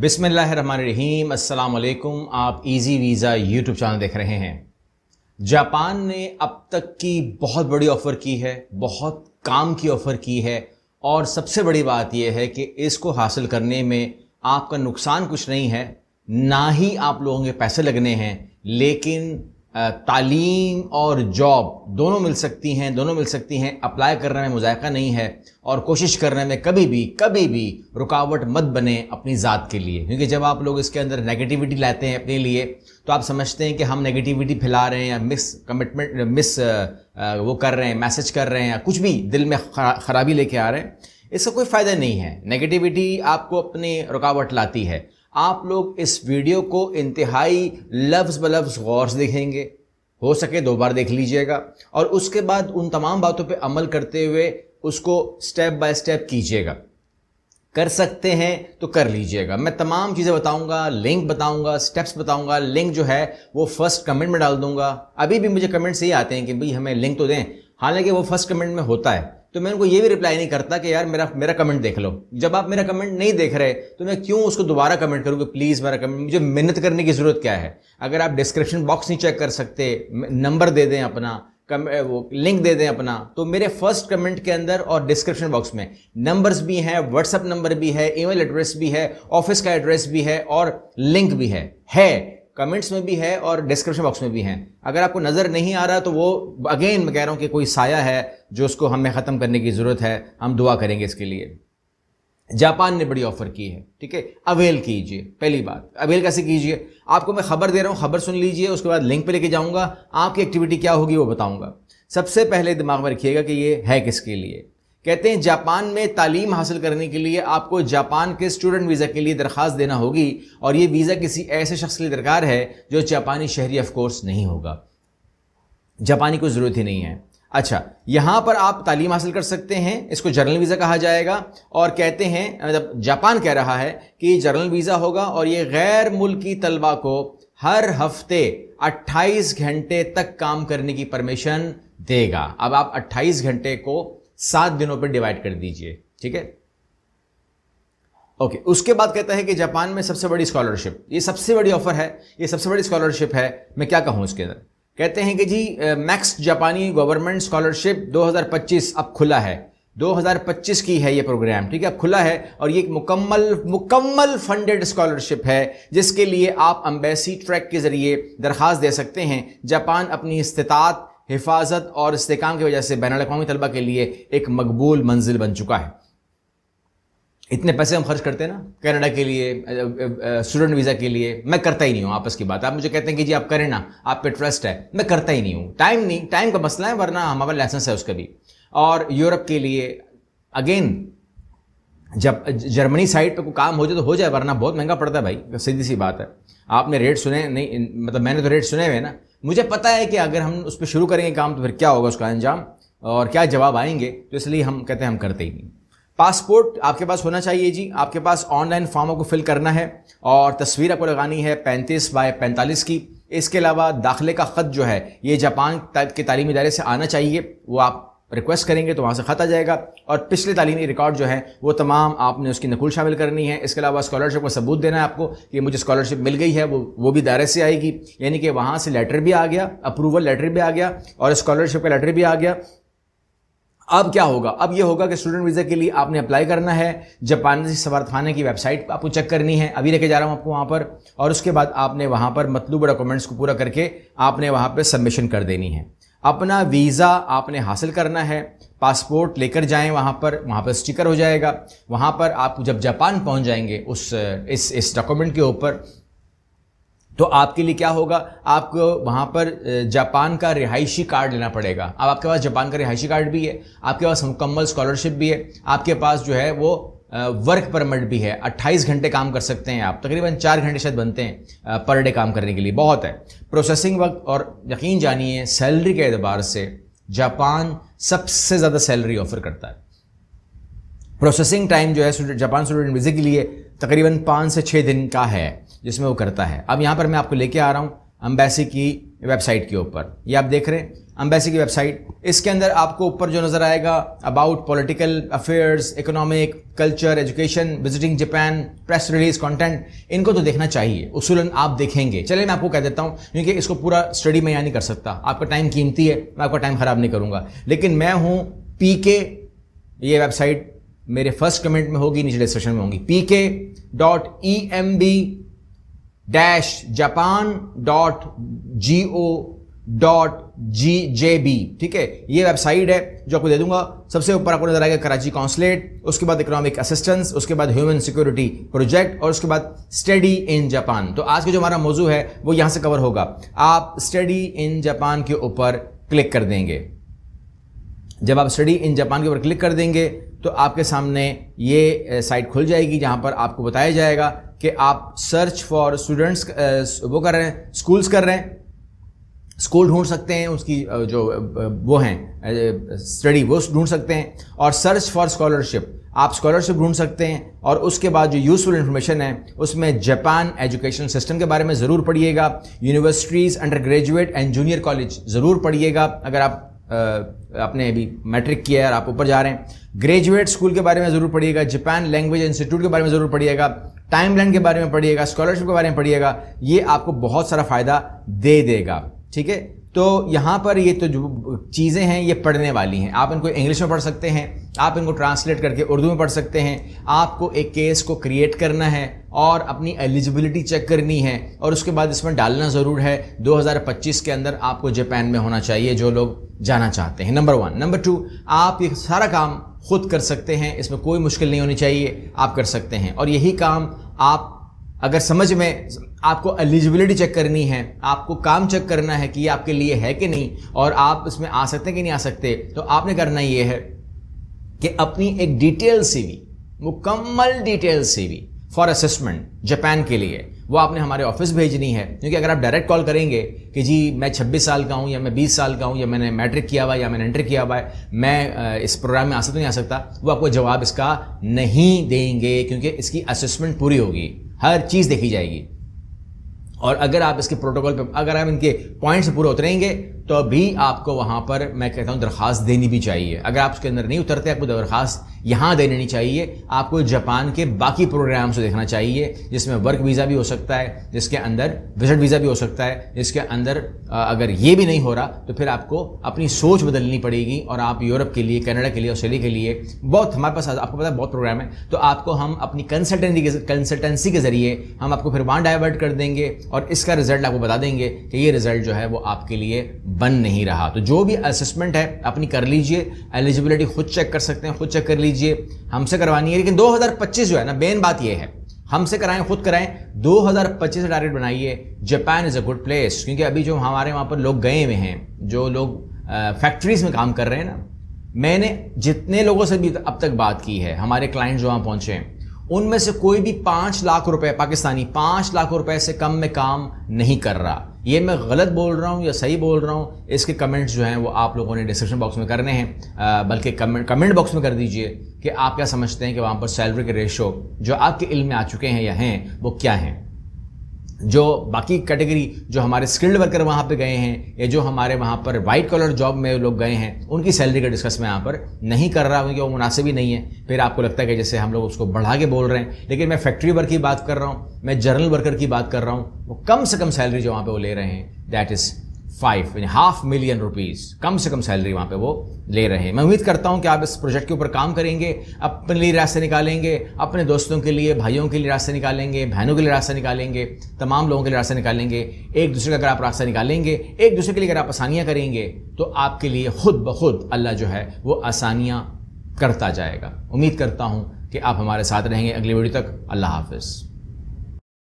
बिसमीम अल्लाम आप इजी वीज़ा यूट्यूब चैनल देख रहे हैं जापान ने अब तक की बहुत बड़ी ऑफ़र की है बहुत काम की ऑफ़र की है और सबसे बड़ी बात यह है कि इसको हासिल करने में आपका नुकसान कुछ नहीं है ना ही आप लोगों के पैसे लगने हैं लेकिन तालीम और जॉब दोनों मिल सकती हैं दोनों मिल सकती हैं अप्लाई करने में मुजायका नहीं है और कोशिश करने में कभी भी कभी भी रुकावट मत बने अपनी ज़ात के लिए क्योंकि जब आप लोग इसके अंदर नेगेटिविटी लाते हैं अपने लिए तो आप समझते हैं कि हम नेगेटिविटी फैला रहे हैं या मिस कमिटमेंट मिस वो कर रहे हैं मैसेज कर रहे हैं या कुछ भी दिल में ख़राबी लेके आ रहे हैं इसका कोई फ़ायदा नहीं है नेगेटिविटी आपको अपनी रुकावट लाती है आप लोग इस वीडियो को इंतहाई लफ्ज़ ब लफ्ज़ गौर से देखेंगे हो सके दो बार देख लीजिएगा और उसके बाद उन तमाम बातों पे अमल करते हुए उसको स्टेप बाय स्टेप कीजिएगा कर सकते हैं तो कर लीजिएगा मैं तमाम चीज़ें बताऊंगा लिंक बताऊंगा स्टेप्स बताऊंगा लिंक जो है वो फर्स्ट कमेंट में डाल दूंगा अभी भी मुझे कमेंट्स यही आते हैं कि भाई हमें लिंक तो दें हालांकि वो फर्स्ट कमेंट में होता है तो मैं उनको ये भी रिप्लाई नहीं करता कि यार मेरा मेरा कमेंट देख लो जब आप मेरा कमेंट नहीं देख रहे तो मैं क्यों उसको दोबारा कमेंट करूँ कि प्लीज़ मेरा कमेंट मुझे मेहनत करने की ज़रूरत क्या है अगर आप डिस्क्रिप्शन बॉक्स नहीं चेक कर सकते नंबर दे दें अपना कम वो लिंक दे दें अपना तो मेरे फर्स्ट कमेंट के अंदर और डिस्क्रिप्शन बॉक्स में नंबर्स भी हैं व्हाट्सअप नंबर भी है ईमेल एड्रेस भी है ऑफिस का एड्रेस भी है और लिंक भी है है कमेंट्स में भी है और डिस्क्रिप्शन बॉक्स में भी हैं अगर आपको नज़र नहीं आ रहा तो वो अगेन मैं कह रहा हूँ कि कोई साया है जो उसको हमें ख़त्म करने की ज़रूरत है हम दुआ करेंगे इसके लिए जापान ने बड़ी ऑफर की है ठीक है अवेल कीजिए पहली बात अवेल कैसे कीजिए आपको मैं खबर दे रहा हूँ खबर सुन लीजिए उसके बाद लिंक पे लेके जाऊँगा आपकी एक्टिविटी क्या होगी वो बताऊँगा सबसे पहले दिमाग में रखिएगा कि ये है किसके लिए कहते हैं जापान में तालीम हासिल करने के लिए आपको जापान के स्टूडेंट वीज़ा के लिए दरख्वास्त देना होगी और ये वीज़ा किसी ऐसे शख्स के लिए दरकार है जो जापानी शहरी ऑफकोर्स नहीं होगा जापानी को ज़रूरत ही नहीं है अच्छा यहाँ पर आप तालीम हासिल कर सकते हैं इसको जर्नल वीज़ा कहा जाएगा और कहते हैं मतलब जापान कह रहा है कि जर्नल वीज़ा होगा और ये गैर मुल्की तलबा को हर हफ्ते 28 घंटे तक काम करने की परमिशन देगा अब आप 28 घंटे को सात दिनों पर डिवाइड कर दीजिए ठीक है ओके okay, उसके बाद कहता है कि जापान में सबसे बड़ी स्कॉलरशिप ये सबसे बड़ी ऑफर है ये सबसे बड़ी स्कॉलरशिप है मैं क्या कहूँ इसके अंदर कहते हैं कि जी मैक्स जापानी गवर्नमेंट स्कॉलरशिप 2025 अब खुला है 2025 की है ये प्रोग्राम ठीक है अब खुला है और ये एक मुकम्मल मुकम्मल फंडेड स्कॉलरशिप है जिसके लिए आप अम्बेसी ट्रैक के ज़रिए दरख्वास्त दे सकते हैं जापान अपनी इस्तात हिफाजत और इस्तेकाम की वजह से बैन अवी तलबा के लिए एक मकबूल मंजिल बन चुका है इतने पैसे हम खर्च करते हैं ना कनाडा के लिए स्टूडेंट वीज़ा के लिए मैं करता ही नहीं हूँ आपस की बात आप मुझे कहते हैं कि जी आप करें ना आप पे ट्रस्ट है मैं करता ही नहीं हूँ टाइम नहीं टाइम का मसला है वरना हमारा लाइसेंस है उसका भी और यूरोप के लिए अगेन जब जर्मनी साइड पे कोई काम हो जाए तो हो जाए वरना बहुत महंगा पड़ता है भाई सीधी सी बात है आपने रेट सुने नहीं मतलब मैंने तो रेट सुने हुए ना मुझे पता है कि अगर हम उस पर शुरू करेंगे काम तो फिर क्या होगा उसका अंजाम और क्या जवाब आएंगे तो इसलिए हम कहते हैं हम करते ही नहीं पासपोर्ट आपके पास होना चाहिए जी आपके पास ऑनलाइन फॉर्मों को फिल करना है और तस्वीर आपको लगानी है पैंतीस बाय पैंतालीस की इसके अलावा दाखिले का ख़त जो है ये जापान के तालीमी इदारे से आना चाहिए वो आप रिक्वेस्ट करेंगे तो वहाँ से ख़त आ जाएगा और पिछले तालीमी रिकॉर्ड जो है वो तमाम आपने उसकी नकुल शामिल करनी है इसके अलावा स्कॉलरशिप का सबूत देना है आपको कि मुझे स्कॉलरशिप मिल गई है वो वो भी दायरे से आएगी यानी कि वहाँ से लेटर भी आ गया अप्रूवल लेटर भी आ गया और स्कॉलरशिप का लेटर भी आ गया अब क्या होगा अब ये होगा कि स्टूडेंट वीज़ा के लिए आपने अप्लाई करना है जापानी सफारतखाने की वेबसाइट आपको चेक करनी है अभी लेके जा रहा हूँ आपको वहाँ पर और उसके बाद आपने वहाँ पर मतलूब डॉक्यूमेंट्स को पूरा करके आपने वहाँ पर सबमिशन कर देनी है अपना वीज़ा आपने हासिल करना है पासपोर्ट लेकर जाएं वहाँ पर वहाँ पर स्टिकर हो जाएगा वहाँ पर आप जब जापान पहुँच जाएंगे उस इस इस डॉक्यूमेंट के ऊपर तो आपके लिए क्या होगा आपको वहाँ पर जापान का रिहायशी कार्ड लेना पड़ेगा अब आपके पास जापान का रिहायशी कार्ड भी है आपके पास मुकम्मल स्कॉलरशिप भी है आपके पास जो है वो वर्क परमिट भी है 28 घंटे काम कर सकते हैं आप तकरीबन चार घंटे शायद बनते हैं पर डे काम करने के लिए बहुत है प्रोसेसिंग वक्त और यकीन जानिए सैलरी के एतबार से जापान सबसे ज़्यादा सैलरी ऑफर करता है प्रोसेसिंग टाइम जो है जापान स्टूडेंट वीज़े के लिए तकरीबन पाँच से छः दिन का है जिसमें वो करता है अब यहाँ पर मैं आपको लेके आ रहा हूँ अम्बेसी की वेबसाइट के ऊपर ये आप देख रहे हैं अम्बेसी की वेबसाइट इसके अंदर आपको ऊपर जो नज़र आएगा about political affairs economic culture education visiting Japan press release content इनको तो देखना चाहिए उसूलन आप देखेंगे चलिए मैं आपको कह देता हूँ क्योंकि इसको पूरा स्टडी मैं यहाँ नहीं कर सकता आपका टाइम कीमती है मैं आपका टाइम ख़राब नहीं करूँगा लेकिन मैं हूँ पी के ये वेबसाइट मेरे फर्स्ट कमेंट में होगी नीचे डिस्क्रिप्शन में होंगी P K dot E M B dash Japan dot G O dot G J B ठीक है ये वेबसाइट है जो आपको दे दूंगा सबसे ऊपर आपको नजर आएगा कराची काउंसलेट उसके बाद इकोनॉमिक असिस्टेंस उसके बाद ह्यूमन सिक्योरिटी प्रोजेक्ट और उसके बाद स्टडी इन जापान तो आज का जो हमारा मौजू है वो यहां से कवर होगा आप स्टडी इन जापान के ऊपर क्लिक कर देंगे जब आप स्टडी इन जापान के ऊपर क्लिक कर देंगे तो आपके सामने ये साइट खुल जाएगी जहां पर आपको बताया जाएगा कि आप सर्च फॉर स्टूडेंट्स वो कर रहे हैं स्कूल्स कर रहे हैं स्कूल ढूंढ सकते हैं उसकी uh, जो uh, uh, वो हैं स्टडी वो ढूंढ सकते हैं और सर्च फॉर स्कॉलरशिप आप स्कॉलरशिप ढूंढ सकते हैं और उसके बाद जो यूज़फुल इन्फॉर्मेशन है उसमें जापान एजुकेशन सिस्टम के बारे में ज़रूर पढ़िएगा universities undergraduate and junior college ज़रूर पढ़िएगा अगर आप आपने अभी मैट्रिक किया है और आप ऊपर जा रहे हैं ग्रेजुएट स्कूल के बारे में ज़रूर पढ़िएगा जापान लैंग्वेज इंस्टीट्यूट के बारे में ज़रूर पढ़िएगा टाइमलाइन के बारे में पढ़िएगा स्कॉलरशिप के बारे में पढ़िएगा ये आपको बहुत सारा फ़ायदा दे देगा ठीक है तो यहाँ पर ये तो जो चीज़ें हैं ये पढ़ने वाली हैं आप इनको इंग्लिश में पढ़ सकते हैं आप इनको ट्रांसलेट करके उर्दू में पढ़ सकते हैं आपको एक केस को क्रिएट करना है और अपनी एलिजिबिलिटी चेक करनी है और उसके बाद इसमें डालना ज़रूर है 2025 के अंदर आपको जापान में होना चाहिए जो लोग जाना चाहते हैं नंबर वन नंबर टू आप ये सारा काम खुद कर सकते हैं इसमें कोई मुश्किल नहीं होनी चाहिए आप कर सकते हैं और यही काम आप अगर समझ में आपको एलिजिबिलिटी चेक करनी है आपको काम चेक करना है कि ये आपके लिए है कि नहीं और आप इसमें आ सकते हैं कि नहीं आ सकते तो आपने करना ये है कि अपनी एक डिटेल वी मुकम्मल डिटेल वी फॉर असेसमेंट जापान के लिए वो आपने हमारे ऑफिस भेजनी है क्योंकि अगर आप डायरेक्ट कॉल करेंगे कि जी मैं 26 साल का हूँ या मैं 20 साल का हूँ या मैंने मैट्रिक किया हुआ या मैंने एंट्री किया हुआ है मैं इस प्रोग्राम में आ सकता नहीं आ सकता वो आपको जवाब इसका नहीं देंगे क्योंकि इसकी असेसमेंट पूरी होगी हर चीज़ देखी जाएगी और अगर आप इसके प्रोटोकॉल पर अगर आप इनके पॉइंट्स पूरे उतरेंगे तो अभी आपको वहाँ पर मैं कहता हूँ दरख्वास्त देनी भी चाहिए अगर आप उसके अंदर नहीं उतरते आपको दरख्वास्त यहाँ देनी चाहिए आपको जापान के बाकी प्रोग्राम्स देखना चाहिए जिसमें वर्क वीज़ा भी हो सकता है जिसके अंदर विजिट वीज़ा भी हो सकता है जिसके अंदर अगर ये भी नहीं हो रहा तो फिर आपको अपनी सोच बदलनी पड़ेगी और आप यूरोप के लिए कनाडा के लिए ऑस्ट्रेलिया के लिए बहुत हमारे पास आपको पता है बहुत प्रोग्राम है तो आपको हम अपनी कंसल्टेंसी के कंसल्टेंसी के ज़रिए हम आपको फिर वहाँ डाइवर्ट कर देंगे और इसका रिजल्ट आपको बता देंगे कि ये रिजल्ट जो है वो आपके लिए बन नहीं रहा तो जो भी असेसमेंट है अपनी कर लीजिए एलिजिबिलिटी खुद चेक कर सकते हैं खुद चेक कर लीजिए हमसे करवानी है लेकिन 2025 जो है ना मेन बात यह है हमसे कराएं खुद कराएं 2025 से डायरेक्ट बनाइए Japan is a good place क्योंकि अभी जो हमारे वहाँ पर लोग गए हुए हैं जो लोग फैक्ट्रीज में काम कर रहे हैं ना मैंने जितने लोगों से भी अब तक बात की है हमारे क्लाइंट जो वहाँ पहुँचे हैं उनमें से कोई भी पाँच लाख रुपए पाकिस्तानी पाँच लाख रुपए से कम में काम नहीं कर रहा ये मैं गलत बोल रहा हूँ या सही बोल रहा हूँ इसके कमेंट्स जो हैं वो आप लोगों ने डिस्क्रिप्शन बॉक्स में करने हैं बल्कि कमेंट कमेंट बॉक्स में कर दीजिए कि आप क्या समझते हैं कि वहाँ पर सैलरी के रेशो जो आपके इल्म में आ चुके हैं या हैं वो क्या हैं जो बाकी कैटेगरी जो हमारे स्किल्ड वर्कर वहाँ पे गए हैं या जो हमारे वहाँ पर वाइट कलर जॉब में लोग गए हैं उनकी सैलरी का डिस्कस मैं यहाँ पर नहीं कर रहा हूँ क्योंकि वो मुनासिब ही नहीं है फिर आपको लगता है कि जैसे हम लोग उसको बढ़ा के बोल रहे हैं लेकिन मैं फैक्ट्री वर्क की बात कर रहा हूँ मैं जर्नल वर्कर की बात कर रहा हूँ वो कम से कम सैलरी जो वहाँ पर वो ले रहे हैं दैट इज़ फाइव यानी हाफ मिलियन रुपीस कम से कम सैलरी वहाँ पे वो ले रहे हैं मैं उम्मीद करता हूँ कि आप इस प्रोजेक्ट के ऊपर काम करेंगे अपने लिए रास्ते निकालेंगे अपने दोस्तों के लिए भाइयों के लिए रास्ते निकालेंगे बहनों के लिए रास्ते निकालेंगे तमाम लोगों के लिए रास्ते निकालेंगे एक दूसरे का अगर आप रास्ता निकालेंगे एक दूसरे के लिए अगर आप आसानियाँ करेंगे तो आपके लिए खुद ब खुद अल्लाह जो है वो आसानियाँ करता जाएगा उम्मीद करता हूँ कि आप हमारे साथ रहेंगे अगली वीडियो तक अल्लाह हाफिज़